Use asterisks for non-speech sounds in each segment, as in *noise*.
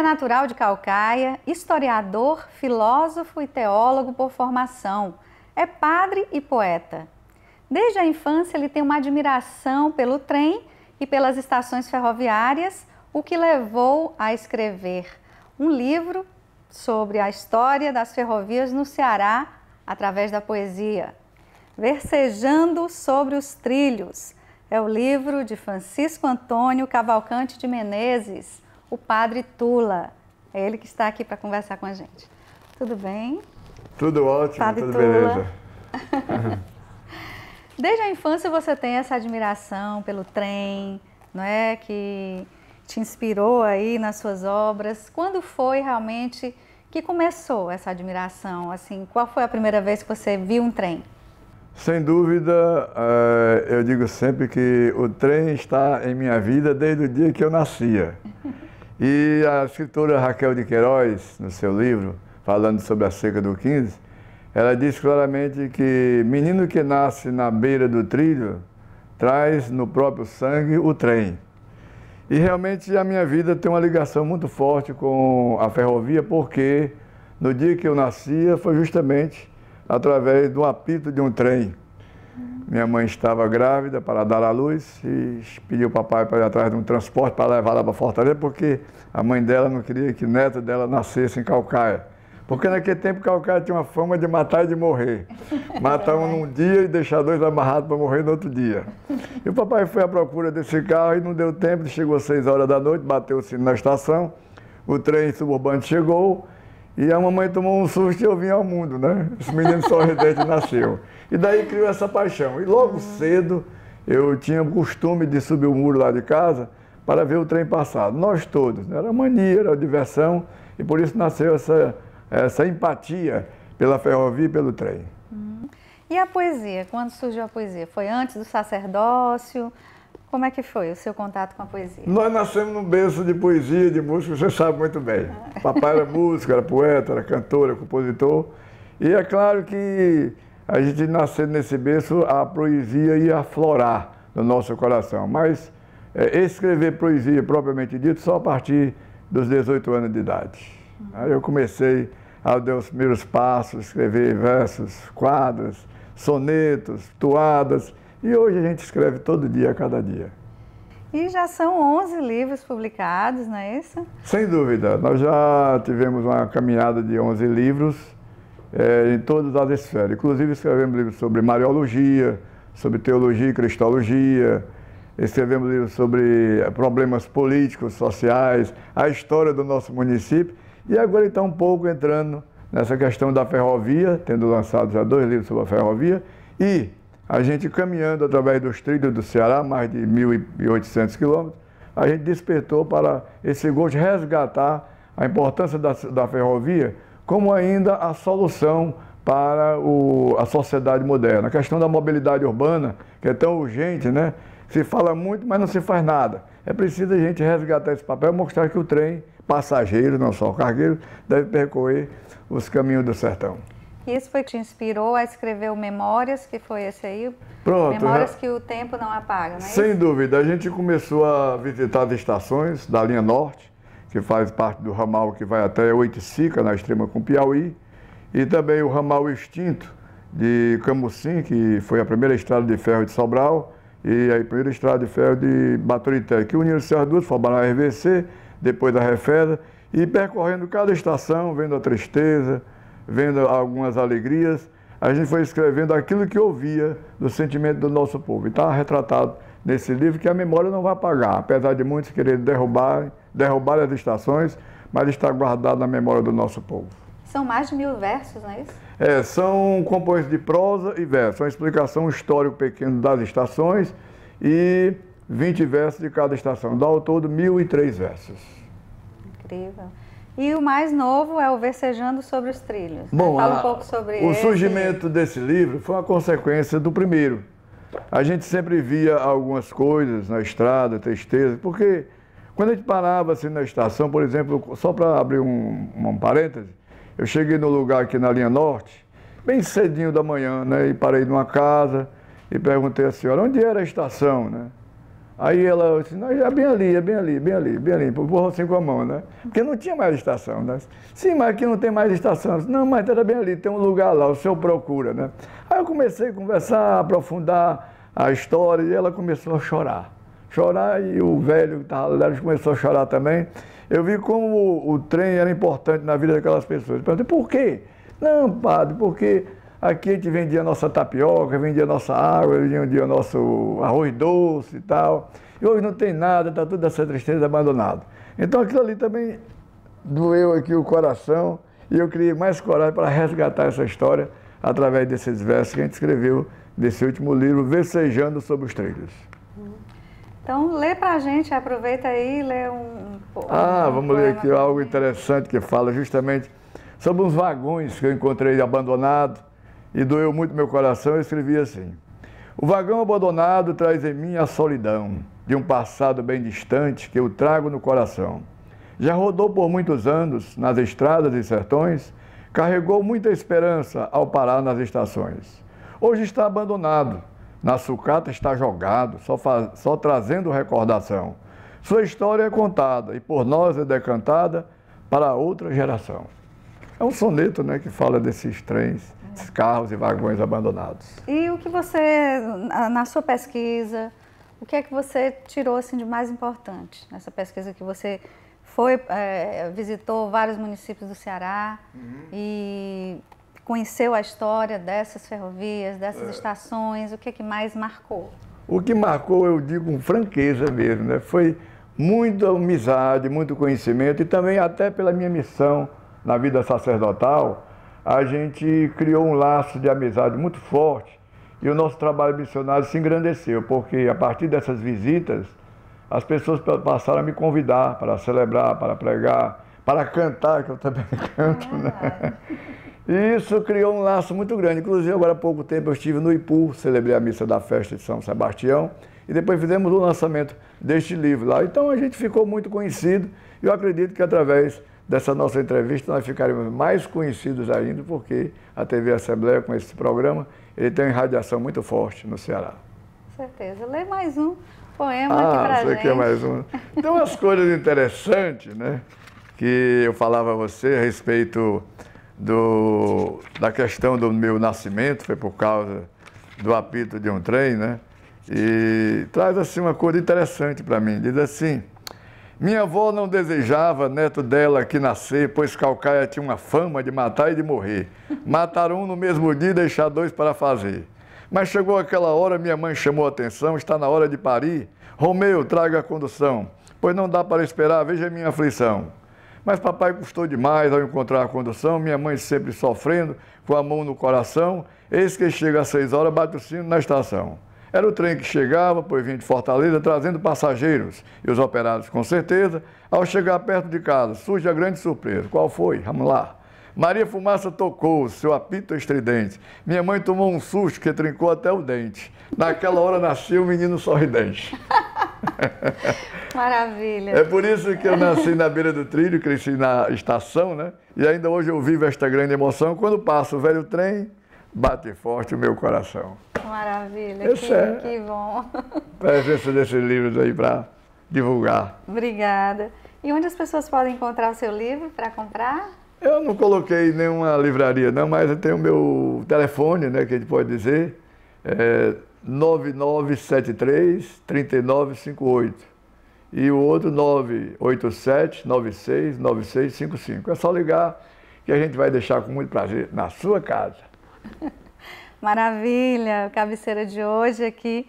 é natural de Calcaia, historiador, filósofo e teólogo por formação. É padre e poeta. Desde a infância, ele tem uma admiração pelo trem e pelas estações ferroviárias, o que levou a escrever um livro sobre a história das ferrovias no Ceará através da poesia. Versejando sobre os Trilhos é o livro de Francisco Antônio Cavalcante de Menezes o Padre Tula. É ele que está aqui para conversar com a gente. Tudo bem? Tudo ótimo, padre tudo Tula. beleza. *laughs* Desde a infância você tem essa admiração pelo trem, não é? Que te inspirou aí nas suas obras. Quando foi realmente que começou essa admiração? Assim, qual foi a primeira vez que você viu um trem? Sem dúvida, eh, eu digo sempre que o trem está em minha vida desde o dia que eu nascia. E a escritora Raquel de Queiroz, no seu livro, falando sobre a seca do 15, ela diz claramente que menino que nasce na beira do trilho traz no próprio sangue o trem. E realmente a minha vida tem uma ligação muito forte com a ferrovia, porque no dia que eu nascia foi justamente através do apito de um trem. Minha mãe estava grávida para dar à luz e pediu o papai para ir atrás de um transporte para levá-la para Fortaleza, porque a mãe dela não queria que neto dela nascesse em Calcaia. Porque naquele tempo Calcaia tinha uma fama de matar e de morrer. *laughs* Matar um num dia e deixar dois amarrados para morrer no outro dia. E o papai foi à procura desse carro e não deu tempo, chegou às seis horas da noite, bateu o sino na estação, o trem suburbano chegou e a mamãe tomou um susto e eu vim ao mundo, né? Esse menino sorridente *laughs* nasceu. E daí criou essa paixão. E logo uhum. cedo eu tinha costume de subir o muro lá de casa para ver o trem passar. Nós todos. Né? Era mania, era diversão. E por isso nasceu essa, essa empatia pela ferrovia e pelo trem. Uhum. E a poesia? Quando surgiu a poesia? Foi antes do sacerdócio? Como é que foi o seu contato com a poesia? Nós nascemos num berço de poesia, de música, você sabe muito bem. Ah. Papai era *laughs* músico, era poeta, era cantor, era compositor. E é claro que a gente nascendo nesse berço, a poesia ia aflorar no nosso coração. Mas é, escrever poesia propriamente dito só a partir dos 18 anos de idade. Uhum. Aí eu comecei a dar os primeiros passos, escrever versos, quadros, sonetos, toadas. E hoje a gente escreve todo dia, cada dia. E já são 11 livros publicados, não é isso? Sem dúvida. Nós já tivemos uma caminhada de 11 livros é, em todas as esferas. Inclusive escrevemos livros sobre Mariologia, sobre Teologia e Cristologia, escrevemos livros sobre eh, problemas políticos, sociais, a história do nosso município. E agora está um pouco entrando nessa questão da ferrovia, tendo lançado já dois livros sobre a ferrovia. E a gente caminhando através dos trilhos do Ceará, mais de 1.800 quilômetros, a gente despertou para esse gosto de resgatar a importância da, da ferrovia como ainda a solução para o, a sociedade moderna. A questão da mobilidade urbana, que é tão urgente, né? Se fala muito, mas não se faz nada. É preciso a gente resgatar esse papel, mostrar que o trem, passageiro, não só o cargueiro, deve percorrer os caminhos do sertão. Isso foi que te inspirou a escrever o Memórias, que foi esse aí? Pronto. Memórias que o tempo não apaga, não é Sem isso? dúvida. A gente começou a visitar as estações da linha norte, que faz parte do ramal que vai até Oiticica, na extrema com Piauí, e também o ramal extinto de Camucim, que foi a primeira estrada de ferro de Sobral, e a primeira estrada de ferro de Baturité, que uniram as duas, formaram a RVC, depois a Refeda, e percorrendo cada estação, vendo a tristeza, vendo algumas alegrias, a gente foi escrevendo aquilo que ouvia do sentimento do nosso povo. E está retratado nesse livro que a memória não vai apagar, apesar de muitos quererem derrubar, derrubar as estações, mas está guardado na memória do nosso povo. São mais de mil versos, não é isso? É, são compostos de prosa e verso, uma explicação histórica pequena das estações e 20 versos de cada estação. Dá ao todo 1.003 versos. Incrível. E o mais novo é o Versejando sobre os Trilhos. Né? Bom, fala um pouco sobre O esse. surgimento desse livro foi uma consequência do primeiro. A gente sempre via algumas coisas na estrada, tristeza, porque quando a gente parava assim na estação, por exemplo, só para abrir um, um parêntese, eu cheguei no lugar aqui na linha norte, bem cedinho da manhã, né? E parei numa casa e perguntei à assim, senhora onde era a estação, né? Aí ela disse, não, é bem ali, é bem ali, bem ali, bem ali. Empurrou assim com a mão, né? Porque não tinha mais estação, né? Sim, mas aqui não tem mais estação. Disse, não, mas era bem ali, tem um lugar lá, o senhor procura, né? Aí eu comecei a conversar, a aprofundar a história e ela começou a chorar. Chorar e o velho que estava lá começou a chorar também. Eu vi como o, o trem era importante na vida daquelas pessoas. Eu perguntei, por quê? Não, padre, porque Aqui a gente vendia nossa tapioca, vendia nossa água, vendia nosso arroz doce e tal. E hoje não tem nada, está tudo essa tristeza abandonado. Então aquilo ali também doeu aqui o coração e eu criei mais coragem para resgatar essa história através desses versos que a gente escreveu desse último livro, Versejando sobre os Trilhos. Então, lê para a gente, aproveita aí e lê um, pouco. Ah, um vamos ler aqui algo interessante que fala justamente sobre uns vagões que eu encontrei abandonado e doeu muito meu coração, eu escrevi assim: O vagão abandonado traz em mim a solidão de um passado bem distante que eu trago no coração. Já rodou por muitos anos nas estradas e sertões, carregou muita esperança ao parar nas estações. Hoje está abandonado, na sucata está jogado, só, faz, só trazendo recordação. Sua história é contada e por nós é decantada para outra geração. É um soneto né, que fala desses trens muitos carros e vagões abandonados. E o que você, na sua pesquisa, o que é que você tirou assim, de mais importante nessa pesquisa que você foi, é, visitou vários municípios do Ceará uhum. e conheceu a história dessas ferrovias, dessas é. estações, o que é que mais marcou? O que marcou, eu digo com franqueza mesmo, né? foi muita amizade, muito conhecimento e também até pela minha missão na vida sacerdotal, a gente criou um laço de amizade muito forte e o nosso trabalho missionário se engrandeceu, porque a partir dessas visitas, as pessoas passaram a me convidar para celebrar, para pregar, para cantar, que eu também *laughs* canto, né? E isso criou um laço muito grande. Inclusive, agora há pouco tempo eu estive no Ipu, celebrei a missa da festa de São Sebastião, e depois fizemos o lançamento deste livro lá. Então a gente ficou muito conhecido, e eu acredito que através dessa nossa entrevista nós ficaremos mais conhecidos ainda, porque a TV Assembleia, com esse programa, ele tem uma irradiação muito forte no Ceará. Com certeza. Lê mais um poema ah, aqui pra você Quer mais um. Então, as coisas interessantes, né? Que eu falava a você a respeito do, da questão do meu nascimento, foi por causa do apito de um trem, né? E traz assim uma coisa interessante para mim. Diz assim minha avó não desejava neto dela que nascer, pois Calcaia tinha uma fama de matar e de morrer. Matar um no mesmo dia e deixar dois para fazer. Mas chegou aquela hora, minha mãe chamou a atenção, está na hora de parir. Romeu, traga a condução, pois não dá para esperar, veja a minha aflição. Mas papai custou demais ao encontrar a condução, minha mãe sempre sofrendo, com a mão no coração. Eis que chega às seis horas, bate o sino na estação. Era o trem que chegava, pois vinha de Fortaleza, trazendo passageiros e os operários com certeza. Ao chegar perto de casa, surge a grande surpresa. Qual foi? Vamos lá. Maria Fumaça tocou, seu apito estridente. Minha mãe tomou um susto que trincou até o dente. Naquela hora nasceu o menino sorridente. *laughs* Maravilha. É por isso que eu nasci na beira do trilho, cresci na estação, né? E ainda hoje eu vivo esta grande emoção. Quando passa o velho trem, bate forte o meu coração. Maravilha, Esse que, é, que bom. *laughs* Presença desses livros aí para divulgar. Obrigada. E onde as pessoas podem encontrar o seu livro para comprar? Eu não coloquei nenhuma livraria, não, mas eu tenho o meu telefone, né, que a gente pode dizer, é 9973-3958. E o outro 987-969655. É só ligar que a gente vai deixar com muito prazer na sua casa. *laughs* Maravilha! Cabeceira de hoje aqui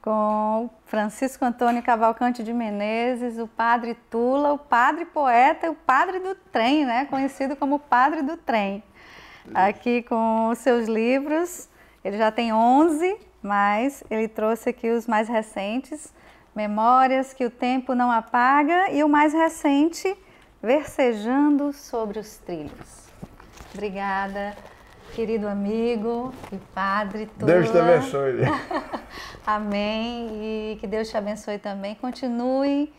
com Francisco Antônio Cavalcante de Menezes, o padre Tula, o padre poeta e o padre do trem, né? Conhecido como padre do trem. Aqui com os seus livros, ele já tem 11, mas ele trouxe aqui os mais recentes, Memórias que o Tempo Não Apaga e o mais recente, Versejando sobre os Trilhos. Obrigada querido amigo e padre Tula. Deus te abençoe. *laughs* Amém. E que Deus te abençoe também. Continue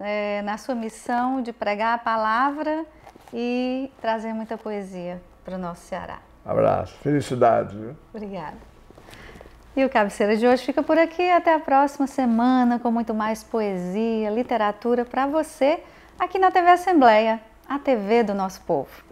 é, na sua missão de pregar a palavra e trazer muita poesia para o nosso Ceará. Abraço. Felicidade. Viu? Obrigada. E o Cabeceira de hoje fica por aqui. Até a próxima semana com muito mais poesia, literatura para você aqui na TV Assembleia, a TV do nosso povo.